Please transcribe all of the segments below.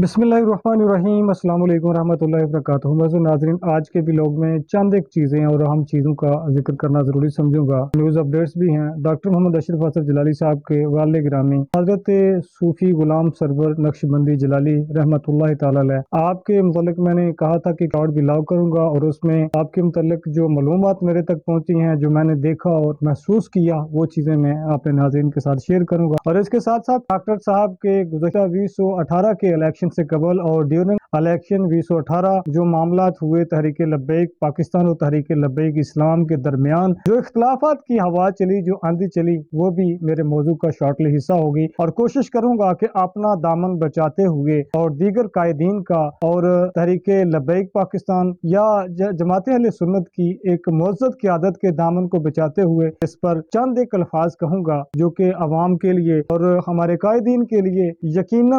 बिसमीम अल्लाम वरहमल वर्क मज़ू नाजरीन आज के भी लोग में चंद एक चीज़ें और हम चीज़ों का जिक्र करना ज़रूरी समझूंगा न्यूज़ अपडेट्स भी हैं डॉक्टर मोहम्मद अशरफ असफ जलाली साहब के वाल ग्रामी हजरत सूफ़ी गुलाम सरवर नक्शबंदी जलाली रहमत ला आपके मतलब मैंने कहा था कि कार्ड लाव करूँगा और उसमें आपके मतलब जो मालूम मेरे तक पहुँची हैं जो मैंने देखा और महसूस किया वो चीज़ें मैं अपने नाजरन के साथ शेयर करूँगा और इसके साथ साथ डॉक्टर साहब के गुजशत बीस के इलेक्शन इलेक्शन से कबल और ड्यूरिंग इलेक्शन अठारह जो मामला हुए तहरीक लब्बैक पाकिस्तान और तहरीक लब्बैक इस्लाम के दरमियान जो इख्तलाफा की हवा चली जो आंधी चली वो भी मेरे मौजू का शॉर्टली हिस्सा होगी और कोशिश करूंगा कि अपना दामन बचाते हुए और दीगर कायदीन का और तहरीक लब्बैक पाकिस्तान या जमात अल सुन्नत की एक मज्जत की आदत के दामन को बचाते हुए इस पर चंद एक अल्फाज कहूँगा जो कि आवाम के लिए और हमारे कायदीन के लिए यकीन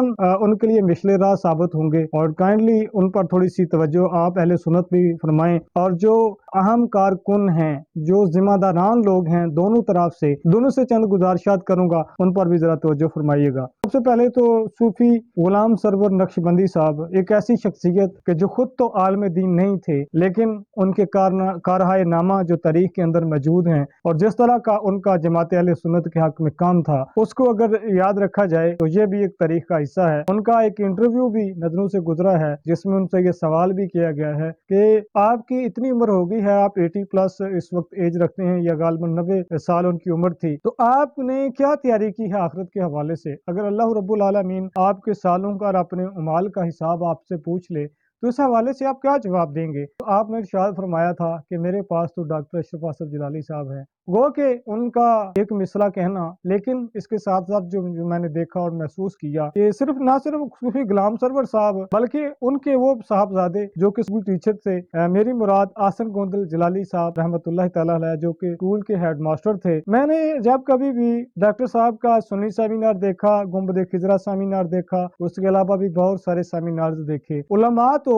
उनके लिए मिशले राह साबित होंगे और काइंडली उन पर थोड़ी सी तवज्जो आप अहल सुनत भी फरमाएं और जो अहम कारकुन हैं जो जिम्मेदारान लोग हैं दोनों तरफ से दोनों से चंद गुजारिशात करूंगा उन पर भी जरा तवज्जो फरमाइएगा सबसे पहले तो सूफी गुलाम सरवर नक्शबंदी साहब एक ऐसी शख्सियत के जो खुद तो आलम दीन नहीं थे लेकिन उनके कारहाय नामा जो तारीख के अंदर मौजूद हैं और जिस तरह का उनका जमात अहल सुनत के हक में काम था उसको अगर याद रखा जाए तो ये भी एक तारीख का हिस्सा है उनका एक इंटरव्यू भी नजरों से गुजरा है जिसमें उनसे ये सवाल भी किया गया है कि आपकी इतनी उम्र हो गई है आप 80 प्लस इस वक्त एज रखते हैं या गालबन नब्बे साल उनकी उम्र थी तो आपने क्या तैयारी की है आखिरत के हवाले से अगर अल्लाह रबालमीन आपके सालों का और अपने उमाल का हिसाब आपसे पूछ ले तो इस हवाले से आप क्या जवाब देंगे तो आपने इर्शाद फरमाया था कि मेरे पास तो डॉक्टर अशरफ आसफ जलाली साहब हैं गो के उनका एक मिसला कहना लेकिन इसके साथ साथ जो, जो मैंने देखा और महसूस किया कि सिर्फ ना सिर्फ सूफी गुलाम सरवर साहब बल्कि उनके वो साहबजादे जो कि स्कूल टीचर थे मेरी मुराद आसन गोंदल जलाली साहब रहमत जो कि स्कूल के हेड मास्टर थे मैंने जब कभी भी डॉक्टर साहब का सुनी सेमिनार देखा गुम्बद खिजरा सेमिनार देखा उसके अलावा भी बहुत सारे सेमिनार देखे उलमा तो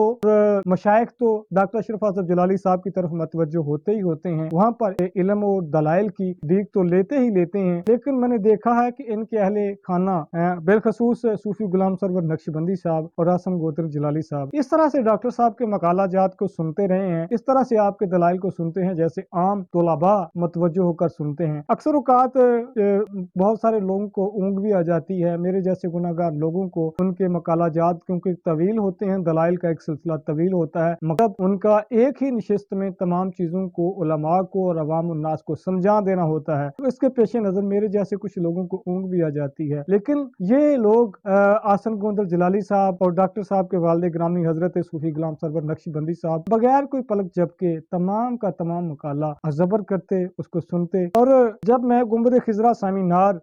मशाइ तो डॉक्टर अशरफ आसफ जलाली साहब की तरफ मतवजो होते ही होते हैं वहाँ पर इलम और दलाइल की दीख तो लेते ही लेते हैं लेकिन मैंने देखा है कि इनके अहले खाना बिलखसूस सूफी गुलाम सरवर नक्शबंदी साहब और आसम गोत्र जलाली साहब इस तरह से डॉक्टर साहब के मकाला जात को सुनते रहे हैं इस तरह से आपके दलाइल को सुनते हैं जैसे आम तोलाबा मतवजो होकर सुनते हैं अक्सर अवकात बहुत सारे लोगों को ऊँग भी आ जाती है मेरे जैसे गुनागार लोगों को उनके मकाला जात क्योंकि तवील होते हैं दलाइल का एक सिलसिला तवील होता है मगर उनका एक ही नशस्त में तमाम चीज़ों को उलमा को और अवाम उन्नास को समझ समझा देना होता है तो इसके पेश नज़र मेरे जैसे कुछ लोगों को ऊँग भी आ जाती है लेकिन ये लोग आसन गोंदर जलाली साहब और डॉक्टर साहब के वाले ग्रामी हजरत सूफी गुलाम सरवर नक्शबंदी साहब बगैर कोई पलक के तमाम का तमाम मकाला जबर करते उसको सुनते और जब मैं गुमबद खिजरा सेमिनार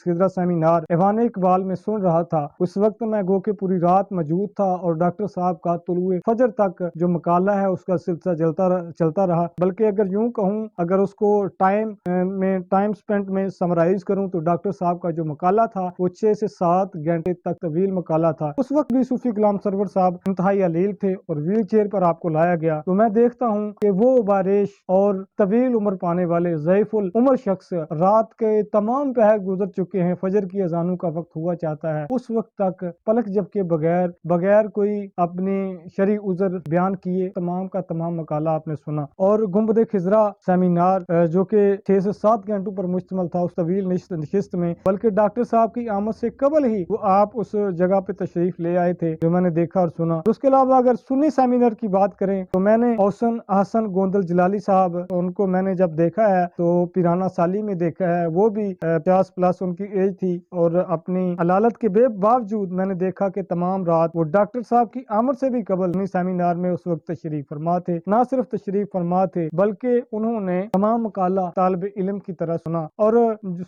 खिजरा सेमिनार एवान इकबाल में सुन रहा था उस वक्त मैं गो के पूरी रात मौजूद था और डॉक्टर साहब का तुलुए फजर तक जो मकाला है उसका सिलसिला चलता चलता रहा बल्कि अगर यूं कहूँ अगर उसको टाइम में टाइम स्पेंट में समराइज करूँ तो डॉक्टर साहब का जो मकाला था वो छः से सात घंटे तक तवील मकाला था उस वक्त भी सूफी गुलाम सरवर साहब इंतहाई अलील थे और व्हील चेयर पर आपको लाया गया तो मैं देखता हूँ कि वो बारिश और तवील उम्र पाने वाले जयफुल उम्र शख्स रात के तमाम पहर गुजर चुके हैं फजर की अजानों का वक्त हुआ चाहता है उस वक्त तक पलक के बगैर बगैर कोई अपने शरी उजर बयान किए तमाम का तमाम मकाला आपने सुना और गुम्बद खिजरा सेमिनार eh, जो कि छह से सात घंटों पर मुश्तमल था उस तवील नशस्त में बल्कि डॉक्टर साहब की आमद से कबल ही वो आप उस जगह पे तशरीफ ले आए थे जो मैंने देखा और सुना उसके अलावा अगर सुन्नी सेमिनार की बात करें तो मैंने औसन हसन गोंदल जलाली साहब उनको मैंने जब देखा है तो पिराना साली में देखा है वो भी eh, पचास प्लस उनकी एज थी और अपनी अलालत के बावजूद मैंने देखा कि तमाम रात वो डॉक्टर साहब की आमद से भी कबल सेमिनार में उस वक्त तशरीफ फरमा थे ना सिर्फ तशरीफ फरमा थे बल्कि उन्होंने ने तमाम काला तालब इलम की तरह सुना और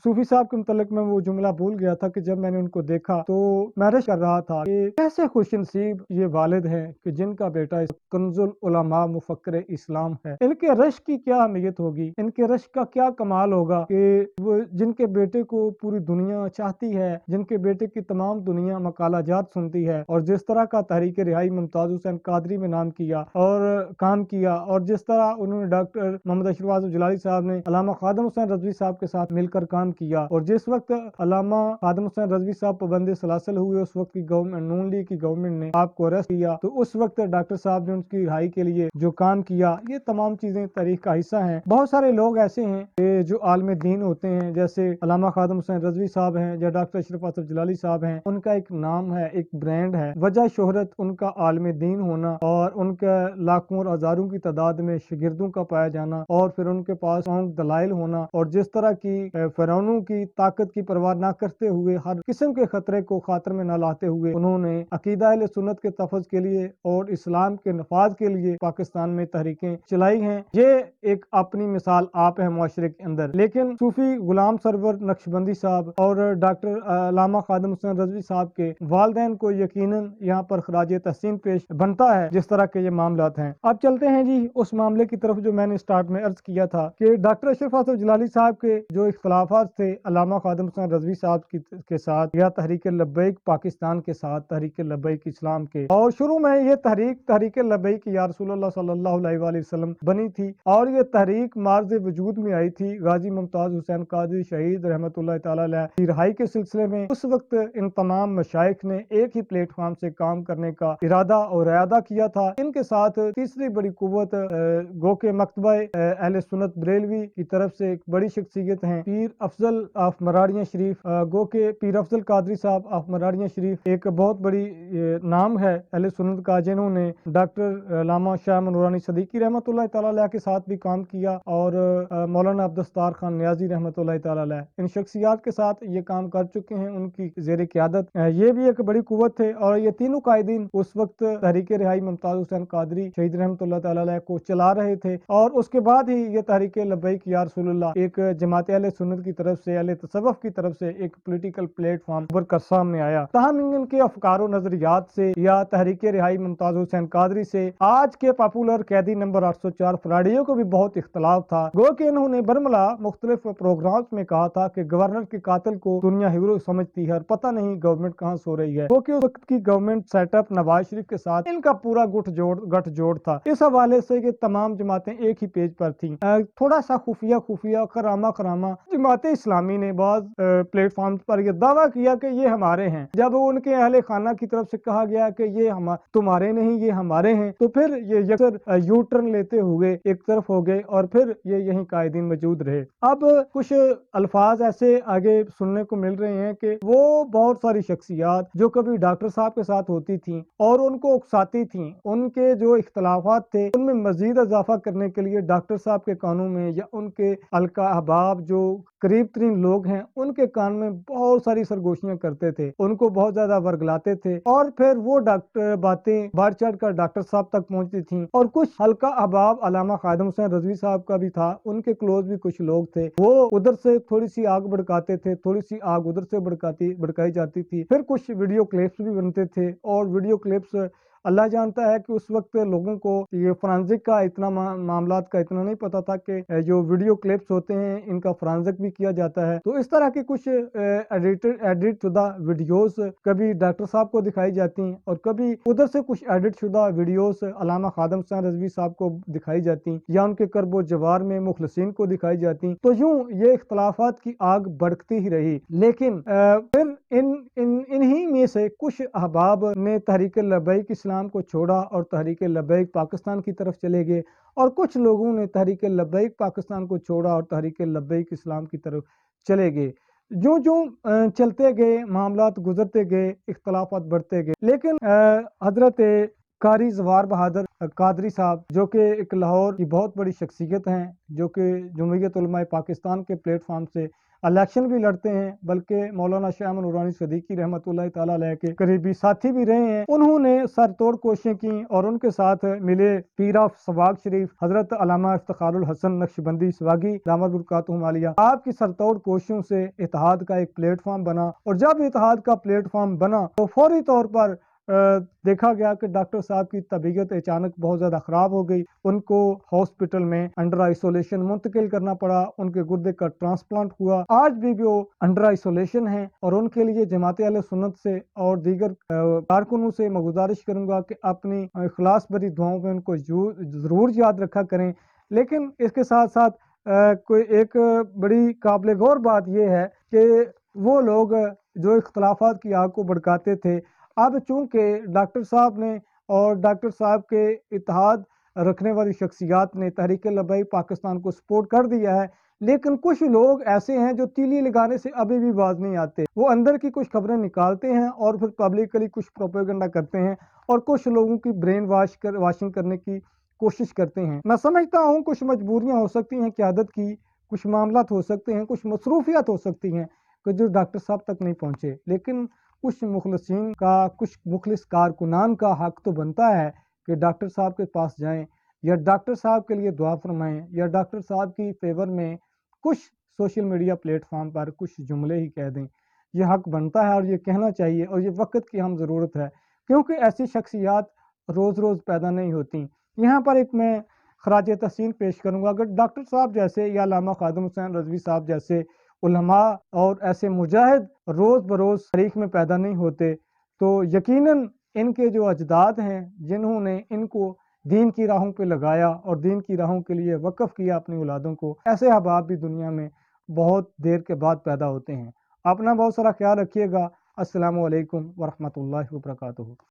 सूफी साहब के मतलब में वो जुमला भूल गया था कि जब मैंने उनको देखा तो मैरिज कर रहा था कि कैसे खुश नसीब ये वालिद हैं कि जिनका बेटा कंजुल उलमा मुफक्र इस्लाम है इनके रश की क्या अहमियत होगी इनके रश का क्या कमाल होगा कि वो जिनके बेटे को पूरी दुनिया चाहती है जिनके बेटे की तमाम दुनिया मकाला जात सुनती है और जिस तरह का तहरीक रिहाई मुमताज हुसैन कादरी में नाम किया और काम किया और जिस तरह उन्होंने डॉक्टर मोहम्मद अशरफ नवाज जलाली साहब ने अलामा खादम हुसैन रजवी साहब के साथ मिलकर काम किया और जिस वक्त अलामा खादम हुसैन रजवी साहब पाबंदी सलासल हुए उस वक्त की गवर्नमेंट नून लीग की गवर्नमेंट ने आपको अरेस्ट किया तो उस वक्त डॉक्टर साहब ने उनकी रिहाई के लिए जो काम किया ये तमाम चीजें तारीख का हिस्सा है बहुत सारे लोग ऐसे हैं जो आलम दीन होते हैं जैसे अलामा खादम हुसैन रजवी साहब हैं या डॉक्टर अशरफ आसफ जलाली साहब हैं उनका एक नाम है एक ब्रांड है वजह शोहरत उनका आलम दीन होना और उनके लाखों और हजारों की तादाद में शिगिर्दों का पाया जाना और फिर फिर उनके पास दलाइल होना और जिस तरह की फिरौनों की ताकत की परवाह ना करते हुए हर किस्म के खतरे को खातर में न लाते हुए उन्होंने अकीदा सुन्नत के तफज के लिए और इस्लाम के नफाज के लिए पाकिस्तान में तहरीकें चलाई हैं ये एक अपनी मिसाल आप है माशरे के अंदर लेकिन सूफी गुलाम सरवर नक्शबंदी साहब और डॉक्टर अलामा खादम हुसैन रजवी साहब के वालदेन को यकीन यहाँ पर खराज तहसीन पेश बनता है जिस तरह के ये मामला हैं अब चलते हैं जी उस मामले की तरफ जो मैंने स्टार्ट में अर्ज किया किया था कि डॉक्टर अशरफ आसफ जलाली साहब के जो इख्तलाफा थे अलामा खादम हसन रजवी साहब के साथ या तहरीक लबैक पाकिस्तान के साथ तहरीक लबैक इस्लाम के और शुरू में ये तहरीक तहरीक लबैक या रसूल बनी थी और ये तहरीक मार्ज वजूद में आई थी गाजी मुमताज हुसैन काजी शहीद रहमत की रिहाई के सिलसिले में उस वक्त इन तमाम मशाइ ने एक ही प्लेटफॉर्म से काम करने का इरादा और अदा किया था इनके साथ तीसरी बड़ी कुत गोके मकतबा अहल सुनत बरेलवी की तरफ से एक बड़ी शख्सियत हैं पीर अफजल आफ मराड़िया शरीफ गो के पीर अफजल कादरी साहब आफ मराड़िया शरीफ एक बहुत बड़ी नाम है अहल सुनत का जिन्होंने डॉक्टर लामा शाह मनोरानी सदीकी रहमत तला के साथ भी काम किया और मौलाना अब्दस्तार खान न्याजी रहमत तला इन शख्सियात के साथ ये काम कर चुके हैं उनकी जेर क्यादत ये भी एक बड़ी कुत थे और ये तीनों कायदीन उस वक्त तहरीक रिहाई मुमताज़ हुसैन कादरी शहीद रहमत को चला रहे थे और उसके बाद ही ये तहरीक लबैक या रसूल्ला एक जमात अल सुनत की तरफ से अल तसवफ की तरफ से एक पोलिटिकल प्लेटफॉर्म उभर कर सामने आया तहम इनके अफकार नजरियात से या तहरीक रिहाई मुमताज हुसैन कादरी से आज के पॉपुलर कैदी नंबर आठ सौ चार फराडियों को भी बहुत इख्तलाफ था गो के इन्होंने बरमला मुख्तलिफ प्रोग्राम में कहा था की गवर्नर के कातल को दुनिया हीरो समझती है और पता नहीं गवर्नमेंट कहाँ सो रही है क्योंकि उस वक्त की गवर्नमेंट सेटअप नवाज शरीफ के साथ इनका पूरा गुट जोड़ गठजोड़ था इस हवाले से ये तमाम जमातें एक ही पेज पर थी लेकिन थोड़ा सा खुफिया खुफिया करामा करामा जमात इस्लामी ने बहुत प्लेटफॉर्म पर यह दावा किया कि ये हमारे हैं जब उनके अहल खाना की तरफ से कहा गया कि ये हम तुम्हारे नहीं ये हमारे हैं तो फिर ये यकर यू टर्न लेते हुए एक तरफ हो गए और फिर ये यही कायदीन मौजूद रहे अब कुछ अल्फाज ऐसे आगे सुनने को मिल रहे हैं कि वो बहुत सारी शख्सियात जो कभी डॉक्टर साहब के साथ होती थी और उनको उकसाती थी उनके जो इख्तलाफात थे उनमें मजीद इजाफा करने के लिए डॉक्टर साहब साहब के कानों में या उनके अलका अहबाब जो करीब तरीन लोग हैं उनके कान में बहुत सारी सरगोशियां करते थे उनको बहुत ज्यादा वर्गलाते थे और फिर वो डॉक्टर बातें बढ़ चढ़ कर डॉक्टर साहब तक पहुंचती थी और कुछ हल्का अहबाब अलामा खादम हुसैन रजवी साहब का भी था उनके क्लोज भी कुछ लोग थे वो उधर से थोड़ी सी आग भड़काते थे थोड़ी सी आग उधर से भड़काती भड़काई जाती थी फिर कुछ वीडियो क्लिप्स भी बनते थे और वीडियो क्लिप्स अल्लाह जानता है कि उस वक्त लोगों को ये फ्रांसिक का इतना मामला का इतना नहीं पता था कि जो वीडियो क्लिप्स होते हैं इनका फ्रांसिक भी किया जाता है तो इस तरह के कुछ एडिटेड एडिट शुदा वीडियोस कभी डॉक्टर साहब को दिखाई जाती हैं और कभी उधर से कुछ एडिट शुदा वीडियोस अलामा खादम सैन रजवी साहब को दिखाई जाती या उनके करबो जवार में मुखलसिन को दिखाई जाती तो यूं ये इख्तलाफात की आग बढ़ती ही रही लेकिन फिर इन इन्हीं में से कुछ अहबाब ने तहरीक लबई की इस्लाम को छोड़ा और तहरीक लबैक पाकिस्तान की तरफ चले गए और कुछ लोगों ने तहरीक लबैक पाकिस्तान को छोड़ा और तहरीक लबैक इस्लाम की तरफ चले गए जो जो चलते गए मामला गुजरते गए इख्तलाफ बढ़ते गए लेकिन हजरत कारी जवार बहादुर कादरी साहब जो कि एक लाहौर की बहुत बड़ी शख्सियत हैं जो कि जमहूत पाकिस्तान के प्लेटफॉर्म से इलेक्शन भी लड़ते हैं बल्कि मौलाना श्याम नूरानी सदीकी रहमत ताला के करीबी साथी भी रहे हैं उन्होंने सर तोड़ कोशिशें की और उनके साथ मिले पीर ऑफ सवाग शरीफ हजरत अलामा इफ्तार हसन नक्शबंदी सवागी दामदातमालिया आपकी सरतोड़ कोशिशों से इतिहाद का एक प्लेटफॉर्म बना और जब इतिहाद का प्लेटफॉर्म बना तो फौरी तौर पर देखा गया कि डॉक्टर साहब की तबीयत अचानक बहुत ज़्यादा ख़राब हो गई उनको हॉस्पिटल में अंडर आइसोलेशन मुंतकिल करना पड़ा उनके गुर्दे का ट्रांसप्लांट हुआ आज भी वो अंडर आइसोलेशन है और उनके लिए जमात आल सुन्नत से और दीगर कारकुनों से मैं गुजारिश करूँगा कि अपनी अखलास भरी दुआओं में उनको ज़रूर याद रखा करें लेकिन इसके साथ साथ कोई एक बड़ी काबिल गौर बात यह है कि वो लोग जो इख्तलाफात की आग को भड़काते थे अब चूंकि डॉक्टर साहब ने और डॉक्टर साहब के इतिहाद रखने वाली शख्सियात ने तहरीक लबई पाकिस्तान को सपोर्ट कर दिया है लेकिन कुछ लोग ऐसे हैं जो तीली लगाने से अभी भी बाज नहीं आते वो अंदर की कुछ खबरें निकालते हैं और फिर पब्लिकली कुछ प्रोपेगेंडा करते हैं और कुछ लोगों की ब्रेन वाश कर वाशिंग करने की कोशिश करते हैं मैं समझता हूँ कुछ मजबूरियाँ हो सकती हैं क्यादत की कुछ मामला हो सकते हैं कुछ मसरूफियात हो सकती हैं कि जो डॉक्टर साहब तक नहीं पहुँचे लेकिन कुछ मुखलसिन का कुछ मुखलिस कारकुनान का हक तो बनता है कि डॉक्टर साहब के पास जाएं या डॉक्टर साहब के लिए दुआ फरमाएं या डॉक्टर साहब की फेवर में कुछ सोशल मीडिया प्लेटफॉर्म पर कुछ जुमले ही कह दें यह हक बनता है और ये कहना चाहिए और ये वक्त की हम ज़रूरत है क्योंकि ऐसी शख्सियात रोज़ रोज़ पैदा नहीं होती यहाँ पर एक मैं खराज तहसीन पेश करूँगा अगर डॉक्टर साहब जैसे या लामा खादम हुसैन रजवी साहब जैसे उलमा और ऐसे मुजाहिद रोज़ बरोज़ तारीख में पैदा नहीं होते तो यकीनन इनके जो अजदाद हैं जिन्होंने इनको दीन की राहों पे लगाया और दीन की राहों के लिए वक्फ़ किया अपनी औलादों को ऐसे अहबाब भी दुनिया में बहुत देर के बाद पैदा होते हैं अपना बहुत सारा ख्याल रखिएगा असलकम वरहमल वर्का